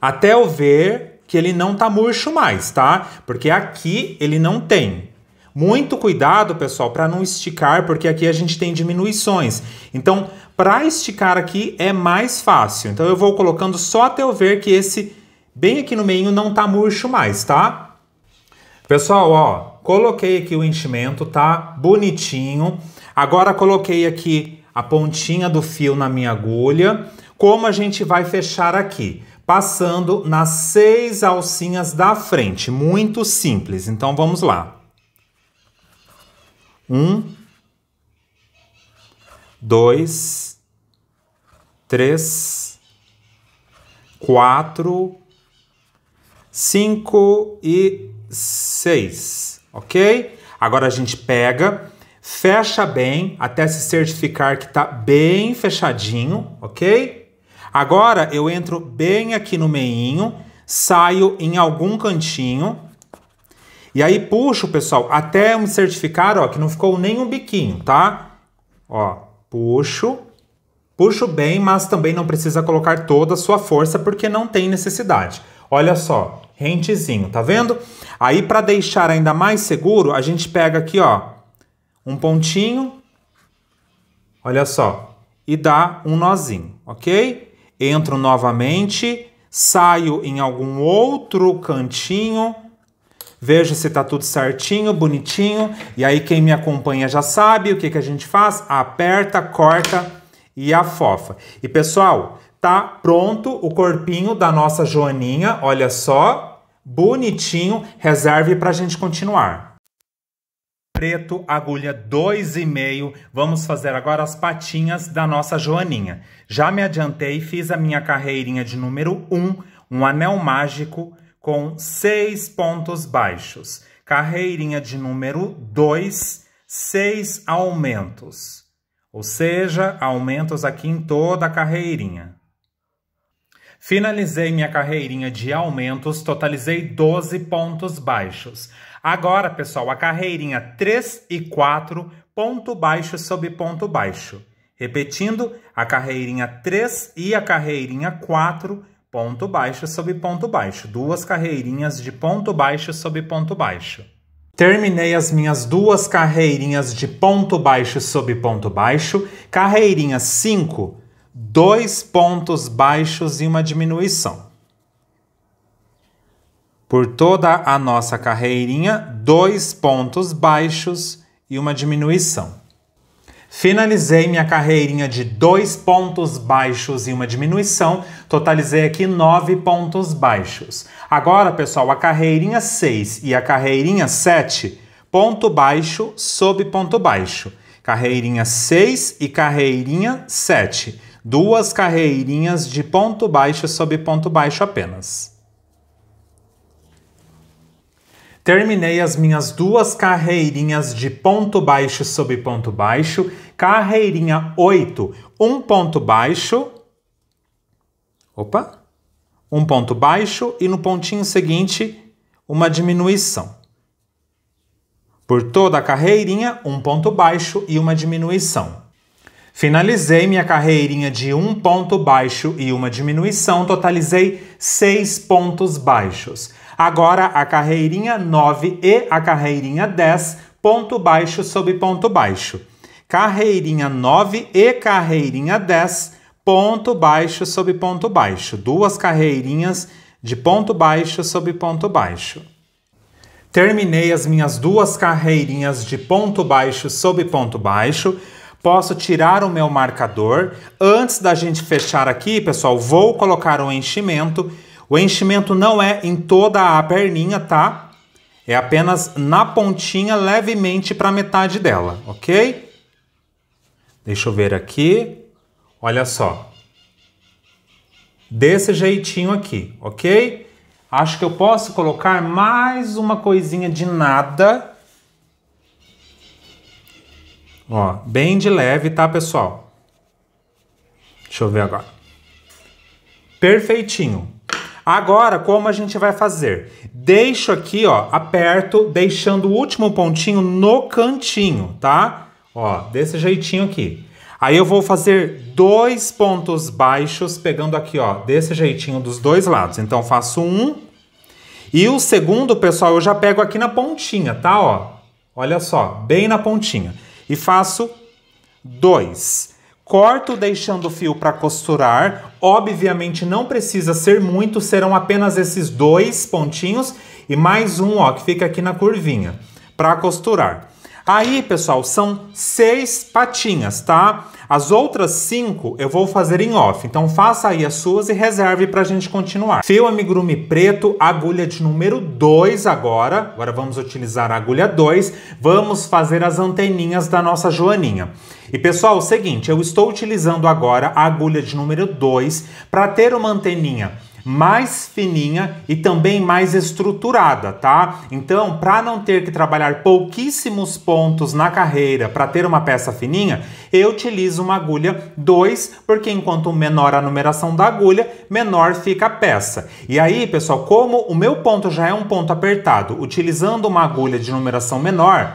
[SPEAKER 1] até eu ver que ele não tá murcho mais, tá? Porque aqui ele não tem. Muito cuidado, pessoal, para não esticar, porque aqui a gente tem diminuições. Então, para esticar aqui é mais fácil. Então, eu vou colocando só até eu ver que esse bem aqui no meio não tá murcho mais, tá? Pessoal, ó, coloquei aqui o enchimento, tá? Bonitinho. Agora coloquei aqui a pontinha do fio na minha agulha. Como a gente vai fechar aqui? passando nas seis alcinhas da frente. Muito simples. Então vamos lá. Um, dois, três, quatro, cinco e seis, ok? Agora a gente pega, fecha bem até se certificar que tá bem fechadinho, ok? Agora eu entro bem aqui no meinho, saio em algum cantinho e aí puxo, pessoal, até me certificar, ó, que não ficou nenhum biquinho, tá? Ó, puxo, puxo bem, mas também não precisa colocar toda a sua força porque não tem necessidade. Olha só, rentezinho, tá vendo? Aí para deixar ainda mais seguro, a gente pega aqui, ó, um pontinho, olha só, e dá um nozinho, ok? entro novamente, saio em algum outro cantinho, vejo se tá tudo certinho, bonitinho. E aí quem me acompanha já sabe o que, que a gente faz: aperta, corta e afofa. E pessoal, tá pronto o corpinho da nossa joaninha, olha só, bonitinho, reserve para a gente continuar preto, agulha 2,5. Vamos fazer agora as patinhas da nossa joaninha. Já me adiantei, fiz a minha carreirinha de número 1, um anel mágico com seis pontos baixos. Carreirinha de número 2, seis aumentos. Ou seja, aumentos aqui em toda a carreirinha. Finalizei minha carreirinha de aumentos, totalizei 12 pontos baixos. Agora, pessoal, a carreirinha 3 e 4, ponto baixo sobre ponto baixo. Repetindo, a carreirinha 3 e a carreirinha 4, ponto baixo sobre ponto baixo. Duas carreirinhas de ponto baixo sobre ponto baixo. Terminei as minhas duas carreirinhas de ponto baixo sobre ponto baixo. Carreirinha 5, dois pontos baixos e uma diminuição por toda a nossa carreirinha, dois pontos baixos e uma diminuição. Finalizei minha carreirinha de dois pontos baixos e uma diminuição, totalizei aqui nove pontos baixos. Agora, pessoal, a carreirinha 6 e a carreirinha 7, ponto baixo sob ponto baixo. Carreirinha 6 e carreirinha 7, duas carreirinhas de ponto baixo sob ponto baixo apenas. Terminei as minhas duas carreirinhas de ponto baixo sob ponto baixo. Carreirinha 8, um ponto baixo. Opa! Um ponto baixo e no pontinho seguinte uma diminuição. Por toda a carreirinha, um ponto baixo e uma diminuição. Finalizei minha carreirinha de um ponto baixo e uma diminuição, totalizei seis pontos baixos. Agora a carreirinha 9 e a carreirinha 10, ponto baixo sobre ponto baixo. Carreirinha 9 e carreirinha 10, ponto baixo sobre ponto baixo. Duas carreirinhas de ponto baixo sobre ponto baixo. Terminei as minhas duas carreirinhas de ponto baixo sobre ponto baixo. Posso tirar o meu marcador. Antes da gente fechar aqui, pessoal, vou colocar o um enchimento o enchimento não é em toda a perninha, tá? É apenas na pontinha, levemente para metade dela, ok? Deixa eu ver aqui. Olha só. Desse jeitinho aqui, ok? Acho que eu posso colocar mais uma coisinha de nada. Ó, bem de leve, tá, pessoal? Deixa eu ver agora. Perfeitinho. Agora, como a gente vai fazer? Deixo aqui, ó, aperto, deixando o último pontinho no cantinho, tá? Ó, desse jeitinho aqui. Aí eu vou fazer dois pontos baixos, pegando aqui, ó, desse jeitinho dos dois lados. Então, faço um. E o segundo, pessoal, eu já pego aqui na pontinha, tá? Ó, olha só, bem na pontinha. E faço dois. Corto deixando o fio para costurar. Obviamente não precisa ser muito, serão apenas esses dois pontinhos e mais um, ó, que fica aqui na curvinha, para costurar. Aí, pessoal, são seis patinhas, tá? As outras cinco eu vou fazer em off, então faça aí as suas e reserve para a gente continuar. Fio amigurumi preto, agulha de número 2 agora. Agora vamos utilizar a agulha 2. Vamos fazer as anteninhas da nossa joaninha. E pessoal, o seguinte, eu estou utilizando agora a agulha de número 2 para ter uma anteninha mais fininha e também mais estruturada, tá? Então, para não ter que trabalhar pouquíssimos pontos na carreira para ter uma peça fininha, eu utilizo uma agulha 2, porque enquanto menor a numeração da agulha, menor fica a peça. E aí, pessoal, como o meu ponto já é um ponto apertado, utilizando uma agulha de numeração menor,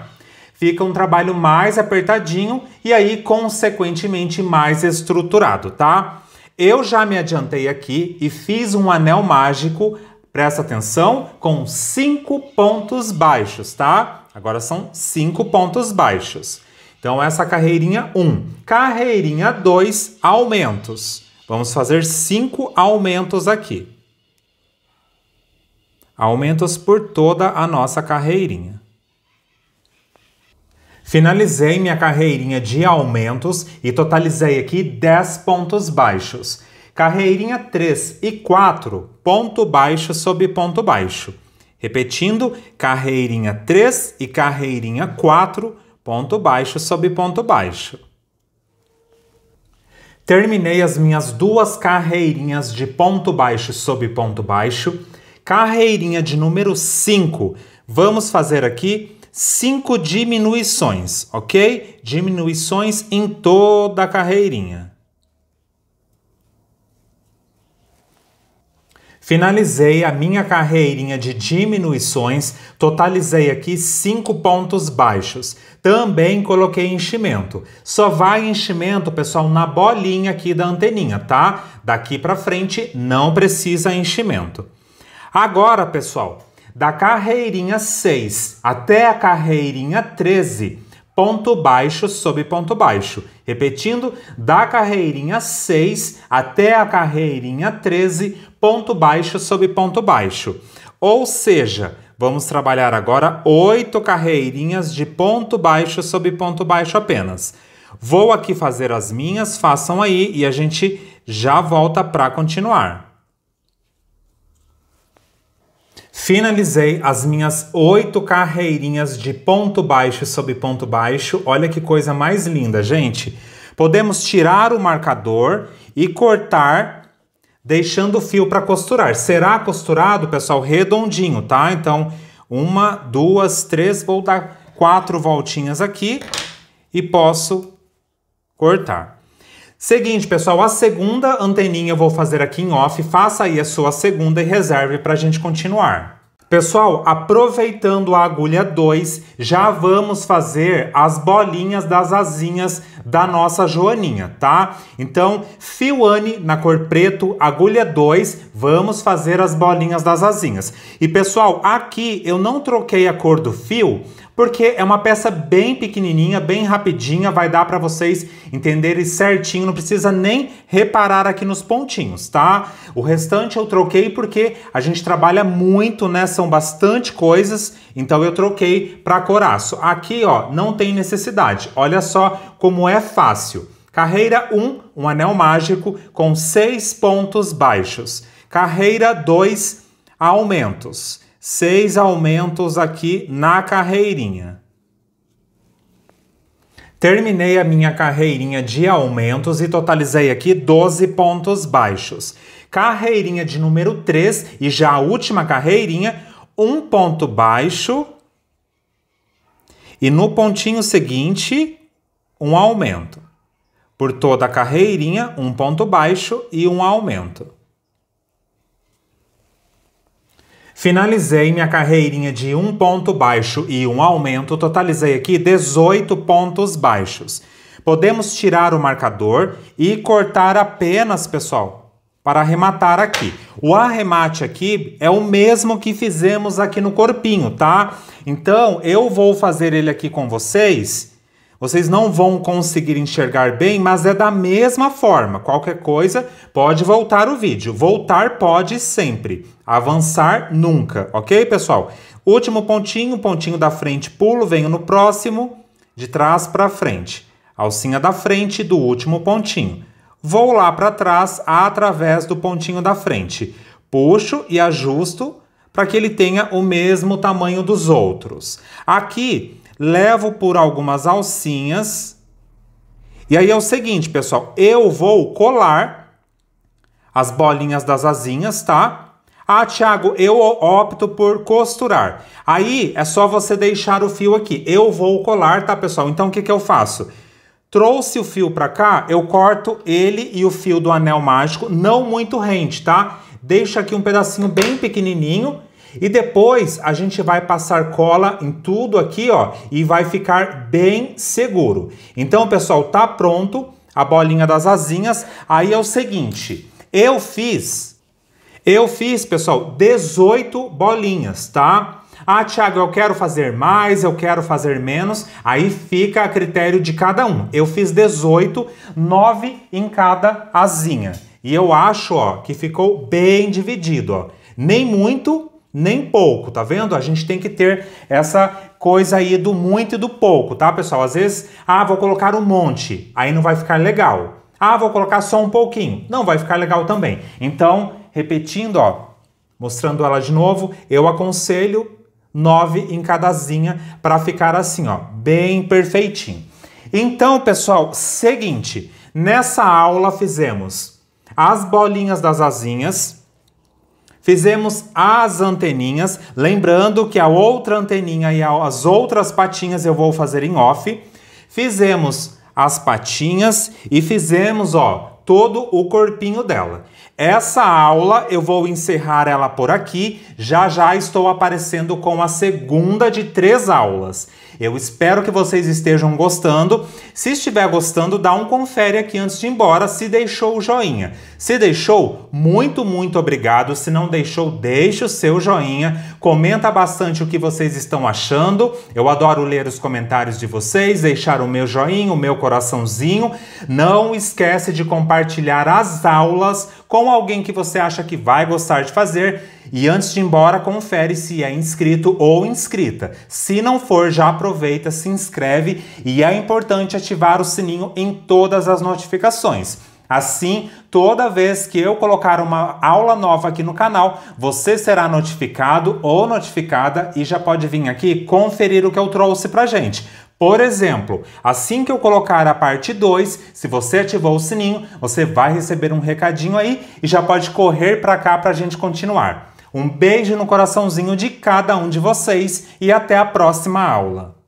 [SPEAKER 1] fica um trabalho mais apertadinho e aí, consequentemente, mais estruturado, tá? Eu já me adiantei aqui e fiz um anel mágico, presta atenção, com cinco pontos baixos, tá? Agora são cinco pontos baixos. Então, essa carreirinha 1. Um. Carreirinha 2, aumentos. Vamos fazer cinco aumentos aqui. Aumentos por toda a nossa carreirinha. Finalizei minha carreirinha de aumentos e totalizei aqui 10 pontos baixos. Carreirinha 3 e 4, ponto baixo sobre ponto baixo. Repetindo, carreirinha 3 e carreirinha 4, ponto baixo sobre ponto baixo. Terminei as minhas duas carreirinhas de ponto baixo sobre ponto baixo. Carreirinha de número 5, vamos fazer aqui cinco diminuições, ok? Diminuições em toda a carreirinha. Finalizei a minha carreirinha de diminuições, totalizei aqui cinco pontos baixos. Também coloquei enchimento. Só vai enchimento, pessoal, na bolinha aqui da anteninha, tá? Daqui para frente não precisa enchimento. Agora, pessoal, da carreirinha 6 até a carreirinha 13, ponto baixo sob ponto baixo. Repetindo, da carreirinha 6 até a carreirinha 13, ponto baixo sob ponto baixo. Ou seja, vamos trabalhar agora oito carreirinhas de ponto baixo sob ponto baixo apenas. Vou aqui fazer as minhas, façam aí e a gente já volta para continuar. Finalizei as minhas oito carreirinhas de ponto baixo sobre ponto baixo. Olha que coisa mais linda, gente. Podemos tirar o marcador e cortar, deixando o fio para costurar. Será costurado, pessoal, redondinho, tá? Então, uma, duas, três, vou dar quatro voltinhas aqui e posso cortar. Seguinte, pessoal, a segunda anteninha eu vou fazer aqui em off. Faça aí a sua segunda e reserve para a gente continuar. Pessoal, aproveitando a agulha 2, já vamos fazer as bolinhas das asinhas da nossa joaninha, tá? Então, fio Anne na cor preto, agulha 2, vamos fazer as bolinhas das asinhas. E pessoal, aqui eu não troquei a cor do fio, porque é uma peça bem pequenininha, bem rapidinha, vai dar para vocês entenderem certinho, não precisa nem reparar aqui nos pontinhos, tá? O restante eu troquei porque a gente trabalha muito, né? São bastante coisas, então eu troquei para coraço. Aqui, ó, não tem necessidade. Olha só como é fácil. Carreira 1, um anel mágico com seis pontos baixos. Carreira 2, aumentos seis aumentos aqui na carreirinha. Terminei a minha carreirinha de aumentos e totalizei aqui 12 pontos baixos. Carreirinha de número 3 e já a última carreirinha, um ponto baixo. E no pontinho seguinte, um aumento. Por toda a carreirinha, um ponto baixo e um aumento. Finalizei minha carreirinha de um ponto baixo e um aumento, totalizei aqui 18 pontos baixos. Podemos tirar o marcador e cortar apenas, pessoal, para arrematar aqui. O arremate aqui é o mesmo que fizemos aqui no corpinho, tá? Então, eu vou fazer ele aqui com vocês vocês não vão conseguir enxergar bem, mas é da mesma forma. Qualquer coisa, pode voltar o vídeo. Voltar pode sempre, avançar nunca, ok, pessoal? Último pontinho, pontinho da frente, pulo, venho no próximo, de trás para frente. Alcinha da frente do último pontinho. Vou lá para trás através do pontinho da frente. Puxo e ajusto para que ele tenha o mesmo tamanho dos outros. Aqui levo por algumas alcinhas. E aí é o seguinte, pessoal, eu vou colar as bolinhas das asinhas, tá? Ah, Thiago, eu opto por costurar. Aí é só você deixar o fio aqui. Eu vou colar, tá, pessoal? Então o que, que eu faço? Trouxe o fio para cá, eu corto ele e o fio do anel mágico, não muito rente, tá? Deixa aqui um pedacinho bem pequenininho e depois a gente vai passar cola em tudo aqui, ó, e vai ficar bem seguro. Então, pessoal, tá pronto a bolinha das asinhas. Aí é o seguinte, eu fiz, eu fiz, pessoal, 18 bolinhas, tá? Ah, Thiago, eu quero fazer mais, eu quero fazer menos. Aí fica a critério de cada um. Eu fiz 18, 9 em cada asinha. E eu acho, ó, que ficou bem dividido, ó. Nem muito nem pouco, tá vendo? A gente tem que ter essa coisa aí do muito e do pouco, tá, pessoal? Às vezes, ah, vou colocar um monte, aí não vai ficar legal. Ah, vou colocar só um pouquinho, não vai ficar legal também. Então, repetindo, ó, mostrando ela de novo, eu aconselho nove em cadazinha para ficar assim, ó, bem perfeitinho. Então, pessoal, seguinte, nessa aula fizemos as bolinhas das asinhas, Fizemos as anteninhas, lembrando que a outra anteninha e as outras patinhas eu vou fazer em off. Fizemos as patinhas e fizemos, ó, todo o corpinho dela. Essa aula eu vou encerrar ela por aqui. Já já estou aparecendo com a segunda de três aulas. Eu espero que vocês estejam gostando. Se estiver gostando, dá um confere aqui antes de ir embora, se deixou o joinha. Se deixou, muito, muito obrigado. Se não deixou, deixe o seu joinha. Comenta bastante o que vocês estão achando. Eu adoro ler os comentários de vocês, deixar o meu joinha, o meu coraçãozinho. Não esquece de compartilhar as aulas com alguém que você acha que vai gostar de fazer e antes de ir embora, confere se é inscrito ou inscrita. Se não for, já aproveita, se inscreve e é importante ativar o sininho em todas as notificações. Assim, toda vez que eu colocar uma aula nova aqui no canal, você será notificado ou notificada e já pode vir aqui conferir o que eu trouxe pra gente. Por exemplo, assim que eu colocar a parte 2, se você ativou o sininho, você vai receber um recadinho aí e já pode correr para cá para a gente continuar. Um beijo no coraçãozinho de cada um de vocês e até a próxima aula.